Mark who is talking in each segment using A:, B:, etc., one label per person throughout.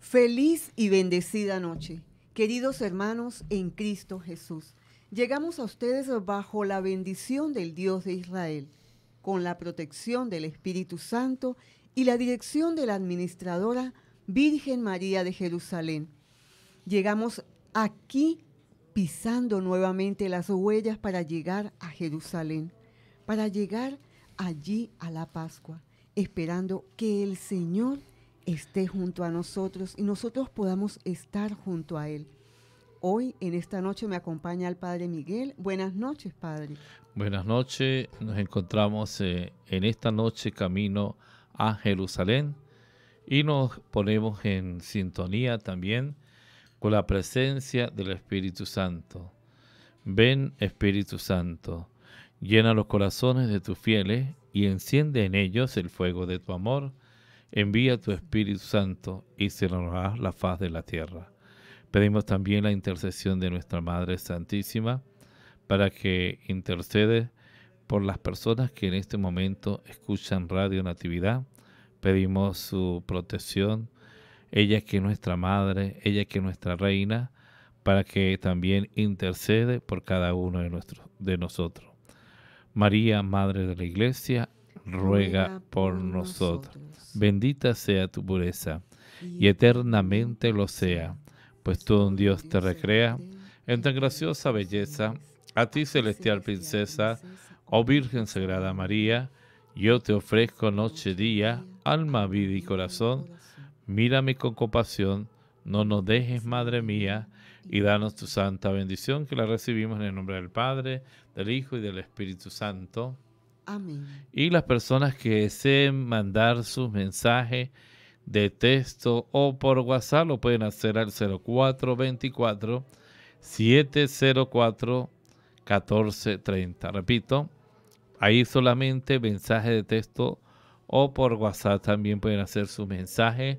A: Feliz y bendecida noche, queridos hermanos en Cristo Jesús. Llegamos a ustedes bajo la bendición del Dios de Israel, con la protección del Espíritu Santo y la dirección de la administradora Virgen María de Jerusalén. Llegamos aquí pisando nuevamente las huellas para llegar a Jerusalén, para llegar allí a la Pascua esperando que el Señor esté junto a nosotros y nosotros podamos estar junto a Él. Hoy, en esta noche, me acompaña el Padre Miguel. Buenas noches, Padre.
B: Buenas noches. Nos encontramos eh, en esta noche camino a Jerusalén y nos ponemos en sintonía también con la presencia del Espíritu Santo. Ven Espíritu Santo, llena los corazones de tus fieles y enciende en ellos el fuego de tu amor. Envía tu Espíritu Santo y se la faz de la tierra. Pedimos también la intercesión de nuestra Madre Santísima para que intercede por las personas que en este momento escuchan Radio Natividad. Pedimos su protección, ella que es nuestra Madre, ella que es nuestra Reina, para que también intercede por cada uno de nosotros. María, Madre de la Iglesia, ruega, por nosotros. Bendita sea tu pureza, y, eternamente lo sea, pues tú, un Dios, te recrea en tan graciosa belleza. A ti, celestial princesa, oh Virgen Sagrada María, yo te ofrezco noche, día, alma, vida y corazón. Mírame con compasión, no nos dejes, Madre mía, y danos tu santa bendición, que la recibimos en el nombre del Padre, del Hijo y del Espíritu Santo. Amén. Y las personas que deseen mandar sus mensajes de texto o por WhatsApp lo pueden hacer al 0424 704 1430. Repito, ahí solamente mensaje de texto o por WhatsApp también pueden hacer sus mensajes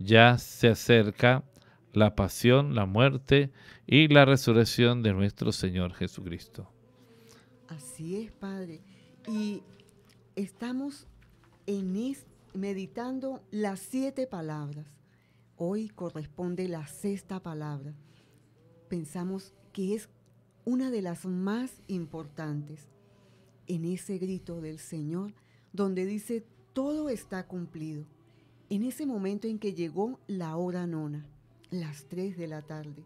B: ya se acerca la pasión, la muerte y la resurrección de nuestro Señor Jesucristo.
A: Así es, Padre. Y estamos en meditando las siete palabras. Hoy corresponde la sexta palabra. Pensamos que es una de las más importantes en ese grito del Señor, donde dice, todo está cumplido en ese momento en que llegó la hora nona, las 3 de la tarde,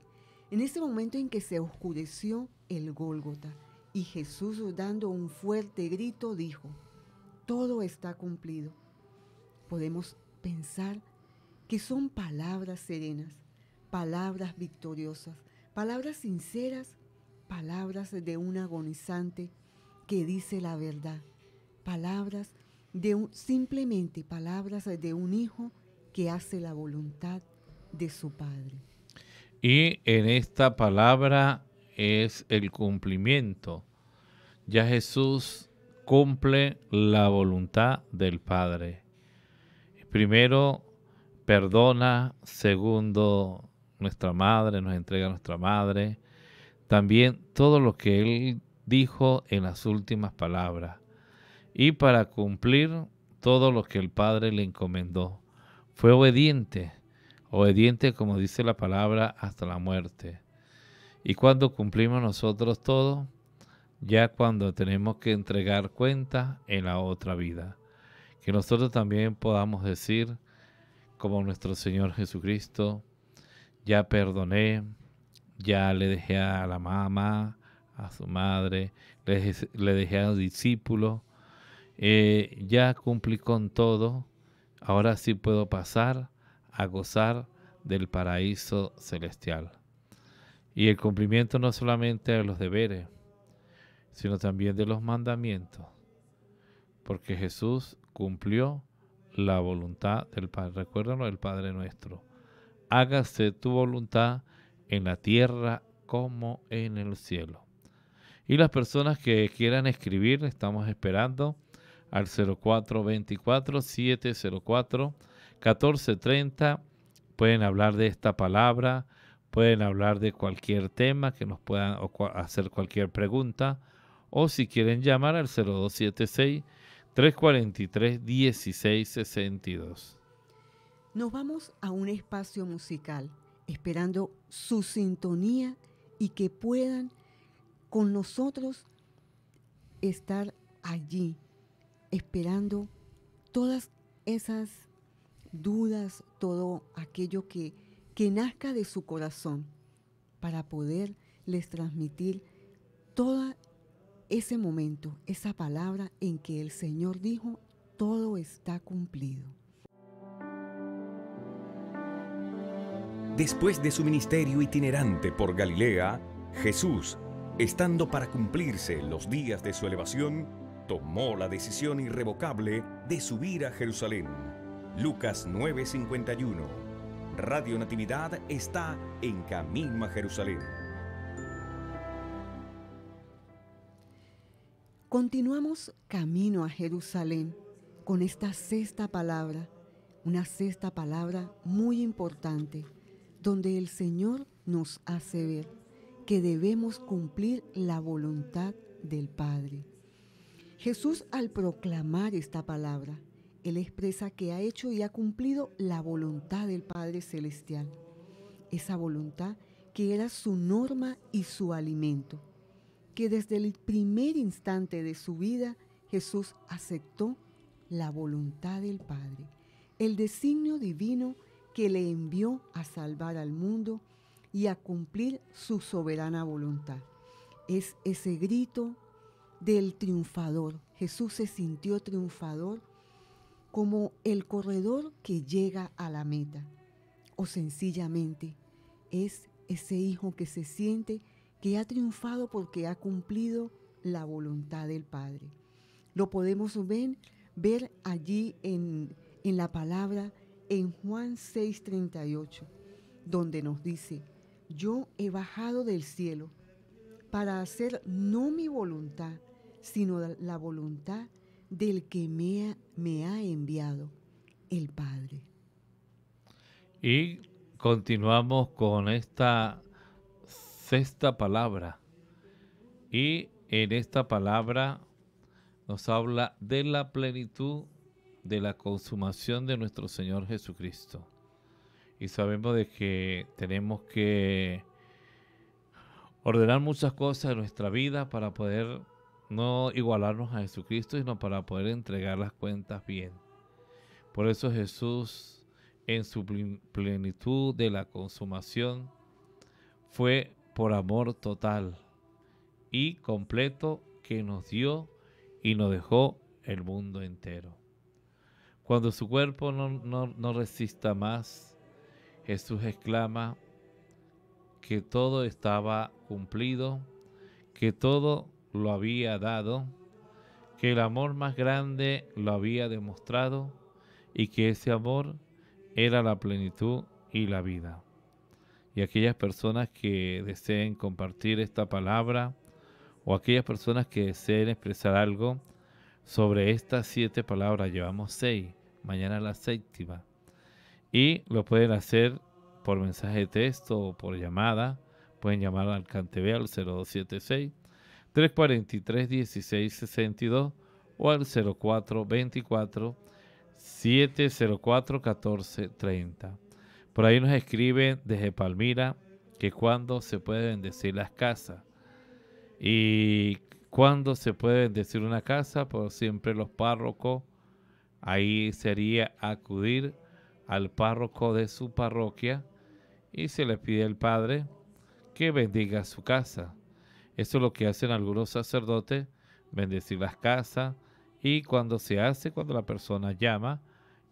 A: en ese momento en que se oscureció el Gólgota, y Jesús dando un fuerte grito dijo, todo está cumplido. Podemos pensar que son palabras serenas, palabras victoriosas, palabras sinceras, palabras de un agonizante que dice la verdad, palabras de simplemente palabras de un hijo que hace la voluntad de su padre.
B: Y en esta palabra es el cumplimiento. Ya Jesús cumple la voluntad del Padre. Primero, perdona. Segundo, nuestra madre, nos entrega a nuestra madre. También todo lo que Él dijo en las últimas palabras y para cumplir todo lo que el Padre le encomendó. Fue obediente, obediente como dice la palabra, hasta la muerte. Y cuando cumplimos nosotros todo, ya cuando tenemos que entregar cuenta en la otra vida. Que nosotros también podamos decir, como nuestro Señor Jesucristo, ya perdoné, ya le dejé a la mamá, a su madre, le, dejé, le dejé a los discípulos, eh, ya cumplí con todo, ahora sí puedo pasar a gozar del paraíso celestial. Y el cumplimiento no solamente de los deberes, sino también de los mandamientos, porque Jesús cumplió la voluntad del Padre. Recuérdalo el Padre nuestro. Hágase tu voluntad en la tierra como en el cielo. Y las personas que quieran escribir, estamos esperando al 0424-704-1430. Pueden hablar de esta palabra, pueden hablar de cualquier tema que nos puedan hacer cualquier pregunta. O si quieren llamar al 0276-343-1662.
A: Nos vamos a un espacio musical esperando su sintonía y que puedan con nosotros estar allí esperando todas esas dudas, todo aquello que, que nazca de su corazón para poderles transmitir todo ese momento, esa palabra en que el Señor dijo, todo está cumplido.
C: Después de su ministerio itinerante por Galilea, Jesús, estando para cumplirse los días de su elevación, tomó la decisión irrevocable de subir a Jerusalén. Lucas 9:51. Radio Natividad está en camino a Jerusalén.
A: Continuamos camino a Jerusalén con esta sexta palabra, una sexta palabra muy importante, donde el Señor nos hace ver que debemos cumplir la voluntad del Padre. Jesús al proclamar esta palabra, Él expresa que ha hecho y ha cumplido la voluntad del Padre Celestial, esa voluntad que era su norma y su alimento, que desde el primer instante de su vida Jesús aceptó la voluntad del Padre, el designio divino que le envió a salvar al mundo y a cumplir su soberana voluntad. Es ese grito del triunfador. Jesús se sintió triunfador como el corredor que llega a la meta. O sencillamente es ese hijo que se siente que ha triunfado porque ha cumplido la voluntad del Padre. Lo podemos ver, ver allí en, en la palabra en Juan 6:38, donde nos dice, yo he bajado del cielo para hacer no mi voluntad, sino la voluntad del que me ha, enviado, el Padre.
B: Y continuamos con esta sexta palabra. Y en esta palabra nos habla de la plenitud de la consumación de nuestro Señor Jesucristo. Y sabemos de que tenemos que ordenar muchas cosas en nuestra vida para poder no igualarnos a Jesucristo, sino para poder entregar las cuentas bien. Por eso Jesús, en su plenitud de la consumación, fue por amor total y completo que nos dio y nos dejó el mundo entero. Cuando su cuerpo no, no resista más, Jesús exclama que todo estaba cumplido, que todo lo había dado, que el amor más grande lo había demostrado y que ese amor era la plenitud y la vida. Y aquellas personas que deseen compartir esta palabra o aquellas personas que deseen expresar algo sobre estas siete palabras, llevamos seis, mañana la séptima. Y lo pueden hacer por mensaje de texto o por llamada. Pueden llamar al Cantebé al 0276 343 1662 o al 0424 704 1430. Por ahí nos escribe desde Palmira que cuando se puede bendecir las casas. Y cuando se puede bendecir una casa, por pues siempre los párrocos. Ahí sería acudir al párroco de su parroquia y se le pide al padre que bendiga su casa. Eso es lo que hacen algunos sacerdotes, bendecir las casas y cuando se hace, cuando la persona llama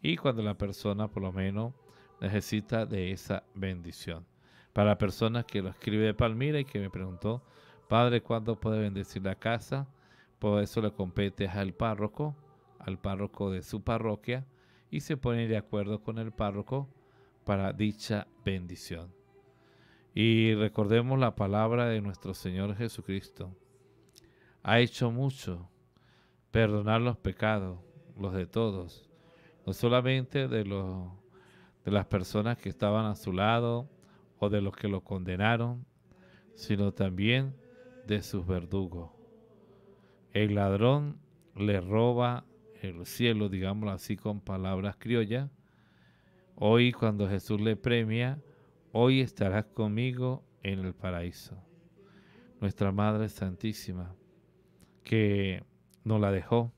B: y cuando la persona por lo menos necesita de esa bendición. Para personas que lo escribe de Palmira y que me preguntó, Padre, ¿cuándo puede bendecir la casa? Por eso le compete al párroco, al párroco de su parroquia, y se pone de acuerdo con el párroco para dicha bendición. Y recordemos la palabra de nuestro Señor Jesucristo. Ha hecho mucho perdonar los pecados, los de todos, no solamente de, los, de las personas que estaban a su lado o de los que lo condenaron, sino también de sus verdugos. El ladrón le roba el cielo, digámoslo así con palabras criollas. Hoy cuando Jesús le premia, hoy estarás conmigo en el paraíso. Nuestra Madre Santísima, que no la dejó,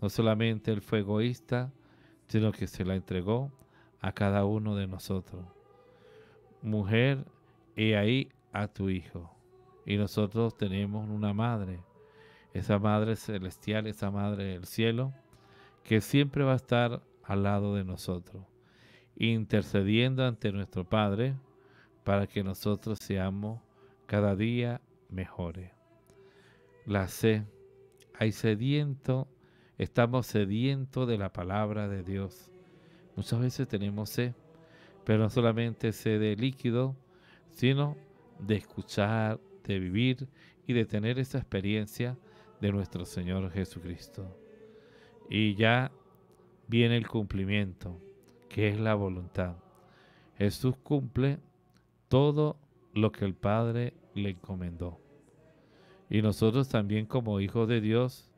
B: no solamente él fue egoísta, sino que se la entregó a cada uno de nosotros. Mujer, he ahí a tu hijo. Y nosotros tenemos una madre, esa madre celestial, esa madre del cielo, que siempre va a estar al lado de nosotros intercediendo ante nuestro Padre para que nosotros seamos cada día mejores. La sed, hay sediento, estamos sediento de la palabra de Dios. Muchas veces tenemos sed, pero no solamente sed de líquido, sino de escuchar, de vivir y de tener esa experiencia de nuestro Señor Jesucristo. Y ya viene el cumplimiento que es la voluntad. Jesús cumple todo lo que el Padre le encomendó. Y nosotros también como hijos de Dios,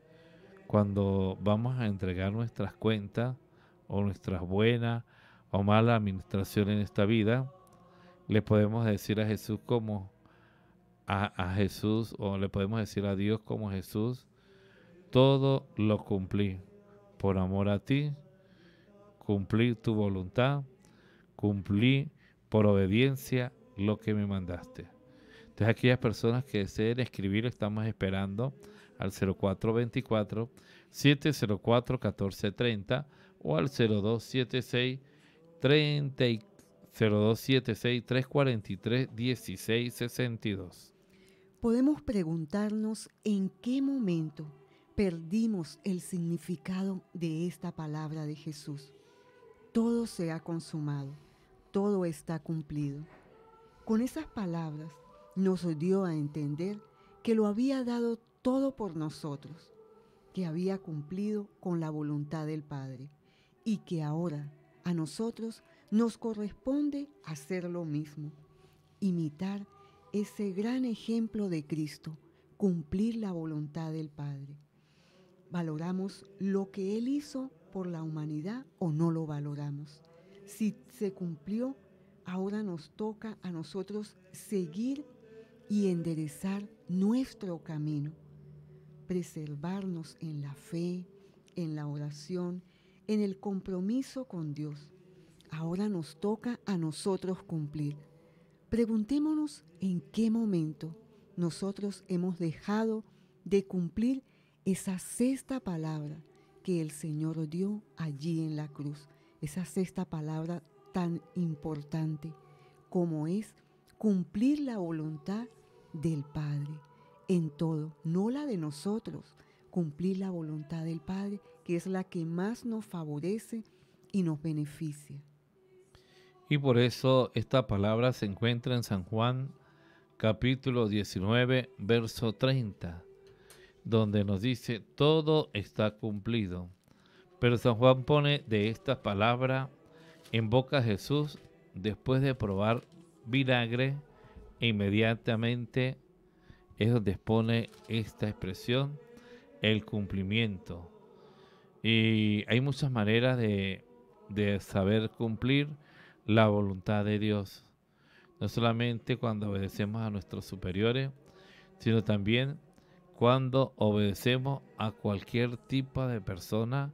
B: cuando vamos a entregar nuestras cuentas o nuestras buenas o mala administración en esta vida, le podemos decir a Jesús como a, a Jesús o le podemos decir a Dios como Jesús, todo lo cumplí por amor a ti cumplir tu voluntad, cumplí por obediencia lo que me mandaste. Entonces aquellas personas que deseen escribir, estamos esperando al 0424 704 1430 o al 0276 30 0276 343 1662.
A: Podemos preguntarnos en qué momento perdimos el significado de esta palabra de Jesús todo se ha consumado, todo está cumplido. Con esas palabras nos dio a entender que lo había dado todo por nosotros, que había cumplido con la voluntad del Padre y que ahora a nosotros nos corresponde hacer lo mismo, imitar ese gran ejemplo de Cristo, cumplir la voluntad del Padre. Valoramos lo que Él hizo por la humanidad o no lo valoramos. Si se cumplió, ahora nos toca a nosotros seguir y enderezar nuestro camino, preservarnos en la fe, en la oración, en el compromiso con Dios. Ahora nos toca a nosotros cumplir. Preguntémonos en qué momento nosotros hemos dejado de cumplir esa sexta palabra, que el Señor dio allí en la cruz. Esa sexta palabra tan importante como es cumplir la voluntad del Padre en todo, no la de nosotros, cumplir la voluntad del Padre, que es la que más nos favorece y nos beneficia.
B: Y por eso esta palabra se encuentra en San Juan capítulo 19, verso 30 donde nos dice, todo está cumplido. Pero San Juan pone de esta palabra en boca a Jesús después de probar vinagre e inmediatamente es donde expone esta expresión, el cumplimiento. Y hay muchas maneras de, de, saber cumplir la voluntad de Dios. No solamente cuando obedecemos a nuestros superiores, sino también cuando obedecemos a cualquier tipo de persona,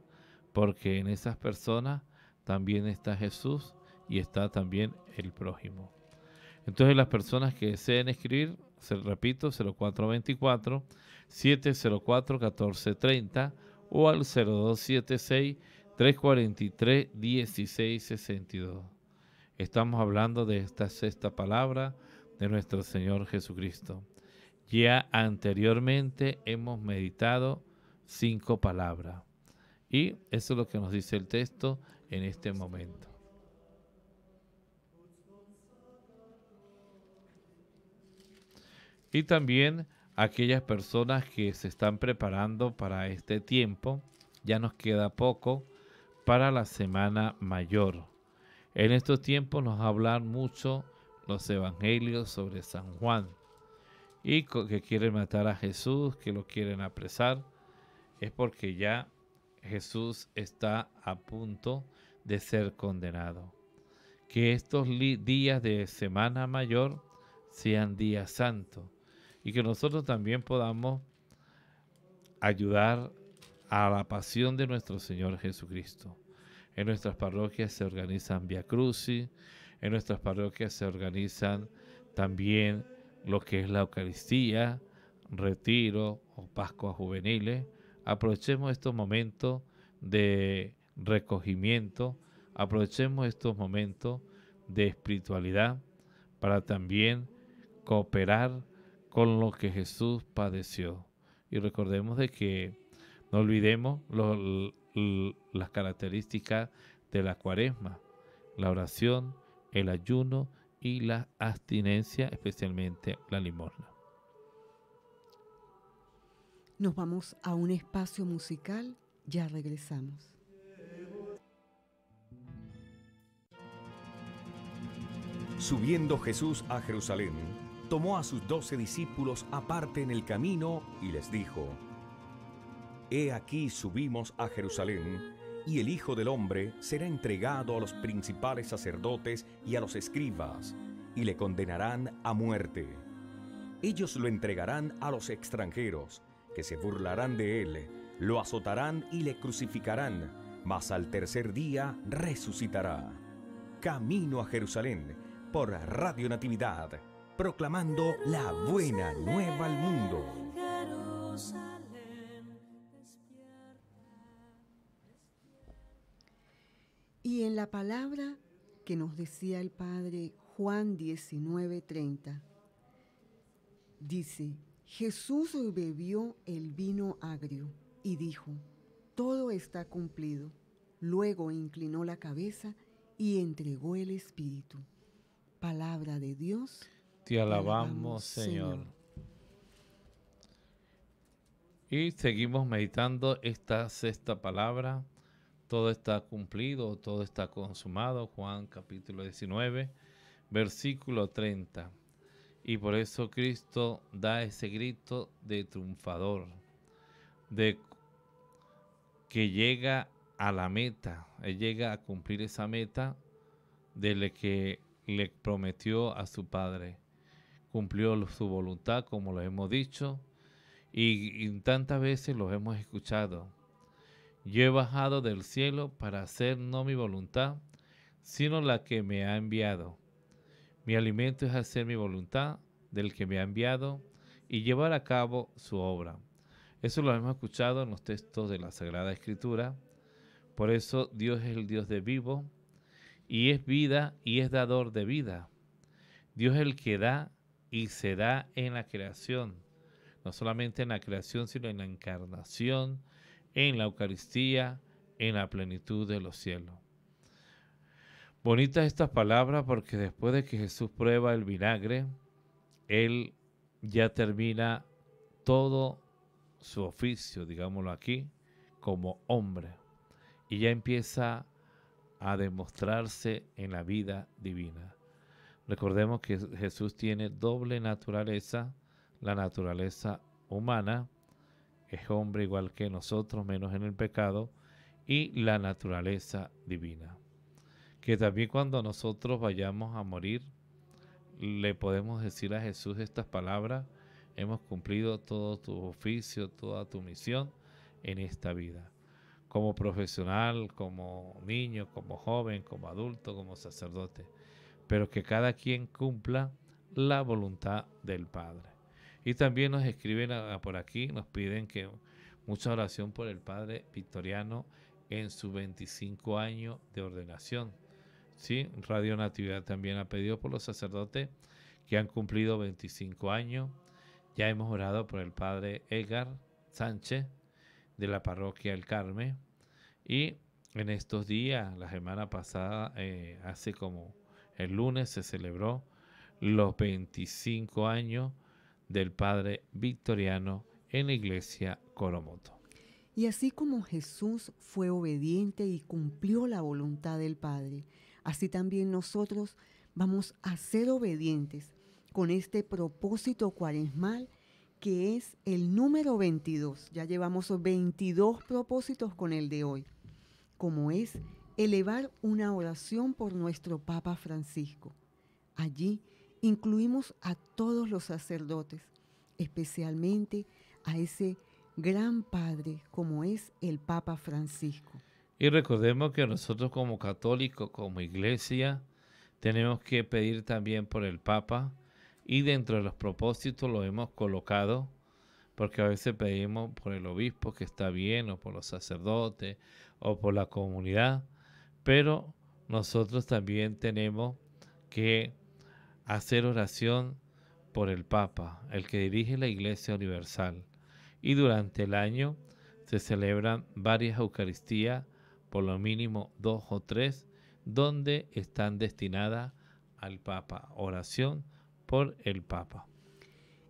B: porque en esas personas también está Jesús y está también el prójimo. Entonces las personas que deseen escribir, se repito, 0424 704 1430 o al 0276 343 1662. Estamos hablando de esta sexta palabra de nuestro Señor Jesucristo. Ya anteriormente hemos meditado cinco palabras. Y eso es lo que nos dice el texto en este momento. Y también aquellas personas que se están preparando para este tiempo, ya nos queda poco para la semana mayor. En estos tiempos nos hablan mucho los evangelios sobre San Juan y que quieren matar a Jesús, que lo quieren apresar, es porque ya Jesús está a punto de ser condenado. Que estos días de Semana Mayor sean días santos y que nosotros también podamos ayudar a la pasión de nuestro Señor Jesucristo. En nuestras parroquias se organizan Via Crucis, en nuestras parroquias se organizan también lo que es la Eucaristía, retiro o Pascua juveniles. Aprovechemos estos momentos de recogimiento, aprovechemos estos momentos de espiritualidad para también cooperar con lo que Jesús padeció. Y recordemos de que no olvidemos las características de la cuaresma, la oración, el ayuno y la abstinencia, especialmente la limosna.
A: Nos vamos a un espacio musical, ya regresamos.
C: Subiendo Jesús a Jerusalén, tomó a sus doce discípulos aparte en el camino y les dijo, He aquí subimos a Jerusalén y el Hijo del Hombre será entregado a los principales sacerdotes y a los escribas, y le condenarán a muerte. Ellos lo entregarán a los extranjeros, que se burlarán de él, lo azotarán y le crucificarán, mas al tercer día resucitará. Camino a Jerusalén, por Radio Natividad, proclamando la buena nueva al mundo.
A: Y en la palabra que nos decía el Padre Juan 19:30, dice, Jesús bebió el vino agrio y dijo, todo está cumplido. Luego inclinó la cabeza y entregó el Espíritu. Palabra de Dios. Te alabamos,
B: Señor. Señor. Y seguimos meditando esta sexta palabra todo está cumplido, todo está consumado. Juan capítulo 19, versículo 30. Y por eso Cristo da ese grito de triunfador, de que llega a la meta, él llega a cumplir esa meta de la que le prometió a su padre. Cumplió su voluntad, como lo hemos dicho, y, tantas veces lo hemos escuchado yo he bajado del cielo para hacer no mi voluntad, sino la que me ha enviado. Mi alimento es hacer mi voluntad del que me ha enviado y llevar a cabo su obra. Eso lo hemos escuchado en los textos de la Sagrada Escritura. Por eso Dios es el Dios de vivo y es vida y es dador de vida. Dios es el que da y se da en la creación, no solamente en la creación, sino en la encarnación, en la Eucaristía, en la plenitud de los cielos. Bonitas estas palabras porque después de que Jesús prueba el vinagre, Él ya termina todo su oficio, digámoslo aquí, como hombre. Y ya empieza a demostrarse en la vida divina. Recordemos que Jesús tiene doble naturaleza, la naturaleza humana es hombre igual que nosotros, menos en el pecado, y la naturaleza divina. Que también cuando nosotros vayamos a morir, le podemos decir a Jesús estas palabras, hemos cumplido todo tu oficio, toda tu misión en esta vida. Como profesional, como niño, como joven, como adulto, como sacerdote. Pero que cada quien cumpla la voluntad del Padre. Y también nos escriben por aquí, nos piden que mucha oración por el padre Victoriano en su 25 años de ordenación. ¿Sí? Radio Natividad también ha pedido por los sacerdotes que han cumplido 25 años. Ya hemos orado por el padre Edgar Sánchez de la parroquia El Carmen. Y en estos días, la semana pasada, eh, hace como el lunes, se celebró los 25 años del Padre Victoriano en la iglesia Coromoto.
A: Y así como Jesús fue obediente y cumplió la voluntad del Padre, así también nosotros vamos a ser obedientes con este propósito cuaresmal que es el número 22. Ya llevamos 22 propósitos con el de hoy, como es elevar una oración por nuestro Papa Francisco. Allí incluimos a todos los sacerdotes, especialmente a ese gran padre como es el Papa Francisco.
B: Y recordemos que nosotros como católicos, como iglesia, tenemos que pedir también por el Papa y dentro de los propósitos lo hemos colocado, porque a veces pedimos por el obispo que está bien, o por los sacerdotes, o por la comunidad, pero nosotros también tenemos que hacer oración por el Papa, el que dirige la Iglesia Universal. Y durante el año se celebran varias Eucaristías, por lo mínimo dos o tres, donde están destinadas al Papa. Oración por el Papa.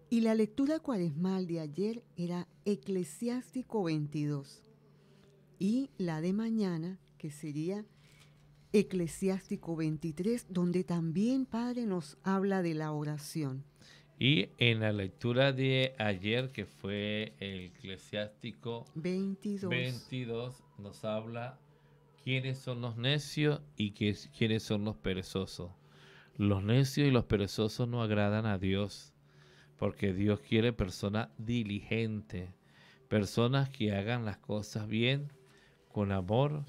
A: Y la lectura cuaresmal de ayer era Eclesiástico 22 y la de mañana, que sería Eclesiástico 23, donde también, Padre, nos habla de la oración.
B: Y en la lectura de ayer, que fue el Eclesiástico 22, nos habla quiénes son los necios y quiénes son los perezosos. Los necios y los perezosos no agradan a Dios, porque Dios quiere personas diligentes, personas que hagan las cosas bien, con amor,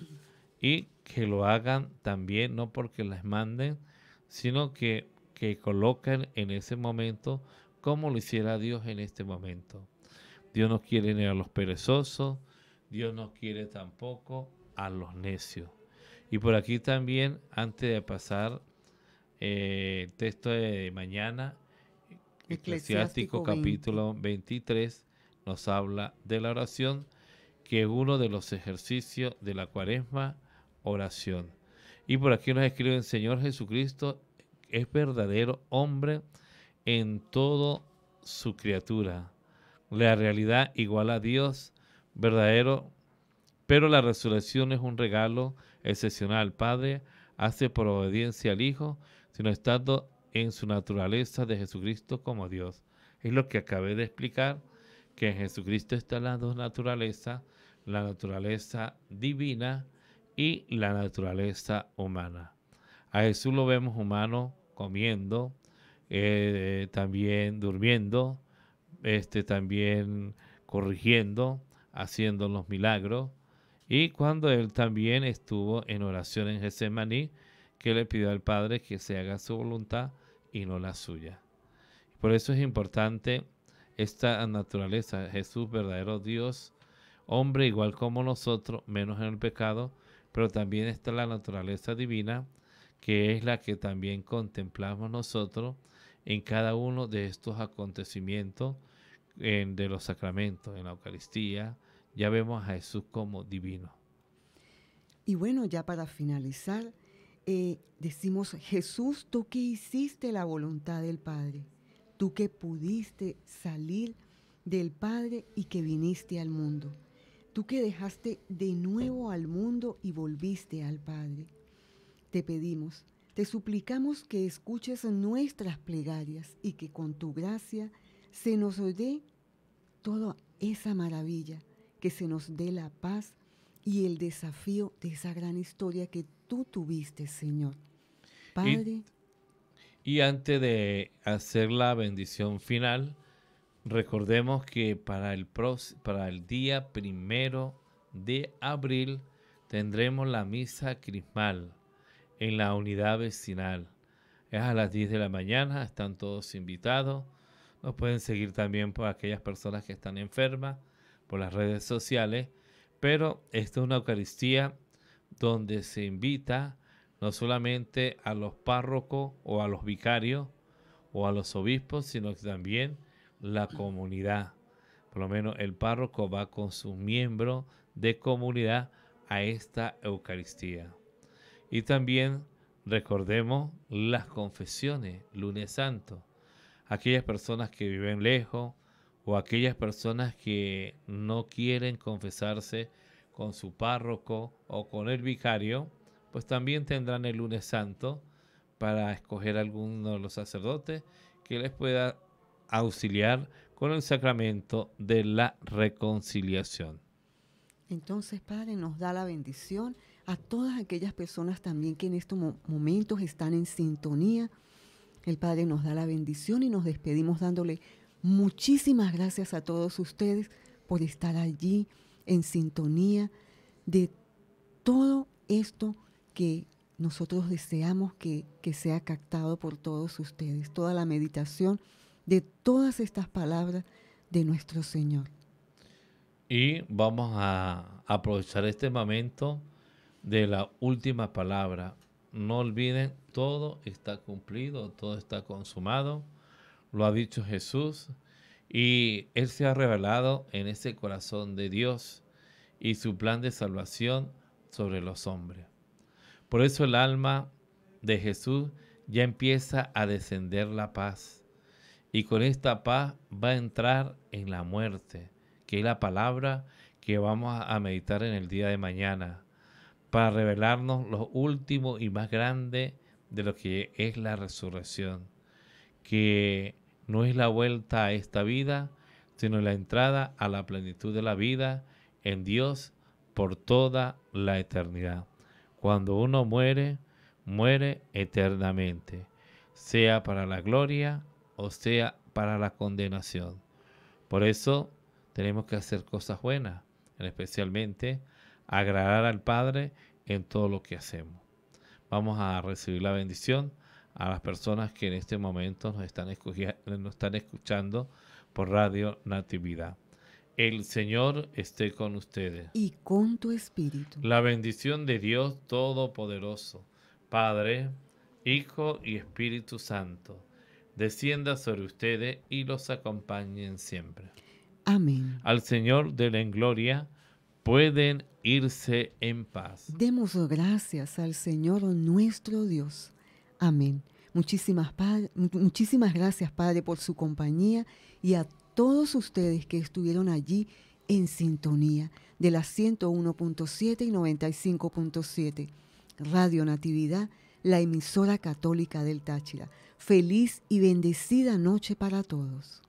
B: y que lo hagan también, no porque las manden, sino que, que coloquen en ese momento como lo hiciera Dios en este momento. Dios no quiere ni a los perezosos, Dios no quiere tampoco a los necios. Y por aquí también, antes de pasar eh, el texto de mañana, Eclesiástico, capítulo 23, nos habla de la oración, que es uno de los ejercicios de la cuaresma oración. Y por aquí nos escriben, Señor Jesucristo es verdadero hombre en todo su criatura. La realidad igual a Dios, verdadero, pero la resurrección es un regalo excepcional. Padre hace por obediencia al Hijo, sino estando en su naturaleza de Jesucristo como Dios. Es lo que acabé de explicar, que en Jesucristo están las dos naturalezas, la naturaleza divina y la naturaleza humana. A Jesús lo vemos humano comiendo, eh, también durmiendo, este, también corrigiendo, haciendo los milagros. Y cuando él también estuvo en oración en Getsemaní, que le pidió al Padre que se haga su voluntad y no la suya. Por eso es importante esta naturaleza. Jesús, verdadero Dios, hombre igual como nosotros, menos en el pecado, pero también está la naturaleza divina, que es la que también contemplamos nosotros en cada uno de estos acontecimientos en, de los sacramentos, en la Eucaristía, ya vemos a Jesús como divino.
A: Y bueno, ya para finalizar, eh, decimos, Jesús, tú que hiciste la voluntad del Padre, tú que pudiste salir del Padre y que viniste al mundo tú que dejaste de nuevo al mundo y volviste al Padre. Te pedimos, te suplicamos que escuches nuestras plegarias y que con tu gracia se nos dé toda esa maravilla, que se nos dé la paz y el desafío de esa gran historia que tú tuviste, Señor.
B: Padre. Y, antes de hacer la bendición final, Recordemos que para el, para el día primero de abril tendremos la misa crismal en la unidad vecinal. Es a las 10 de la mañana, están todos invitados. Nos pueden seguir también por aquellas personas que están enfermas, por las redes sociales. Pero esta es una Eucaristía donde se invita no solamente a los párrocos o a los vicarios o a los obispos, sino que también la comunidad. Por lo menos el párroco va con su miembro de comunidad a esta Eucaristía. Y también recordemos las confesiones, lunes santo. Aquellas personas que viven lejos o aquellas personas que no quieren confesarse con su párroco o con el vicario, pues también tendrán el lunes santo para escoger alguno de los sacerdotes que les pueda auxiliar con el sacramento de la reconciliación.
A: Entonces, Padre, nos da la bendición a todas aquellas personas también que en estos momentos están en sintonía. El Padre nos da la bendición y nos despedimos dándole muchísimas gracias a todos ustedes por estar allí en sintonía de todo esto que nosotros deseamos que, que sea captado por todos ustedes, toda la meditación de todas estas palabras de nuestro Señor.
B: Y vamos a aprovechar este momento de la última palabra. No olviden, todo está cumplido, todo está consumado. Lo ha dicho Jesús y Él se ha revelado en ese corazón de Dios y su plan de salvación sobre los hombres. Por eso el alma de Jesús ya empieza a descender la paz y con esta paz va a entrar en la muerte, que es la palabra que vamos a meditar en el día de mañana, para revelarnos lo último y más grande de lo que es la resurrección, que no es la vuelta a esta vida, sino la entrada a la plenitud de la vida en Dios por toda la eternidad. Cuando uno muere, muere eternamente, sea para la gloria o sea para la condenación. Por eso tenemos que hacer cosas buenas, especialmente agradar al Padre en todo lo que hacemos. Vamos a recibir la bendición a las personas que en este momento nos están, están escuchando por Radio Natividad. El Señor esté con ustedes. Y con
A: tu espíritu.
B: La bendición de Dios Todopoderoso, Padre, Hijo y Espíritu Santo descienda sobre ustedes y los acompañen siempre. Amén. Al Señor de la gloria pueden irse en paz.
A: Demos gracias al Señor nuestro Dios. Amén. Muchísimas, muchísimas gracias, Padre, por su compañía y a todos ustedes que estuvieron allí en sintonía de las 101.7 y 95.7. Radio Natividad, la emisora católica del Táchira. Feliz y bendecida noche para todos.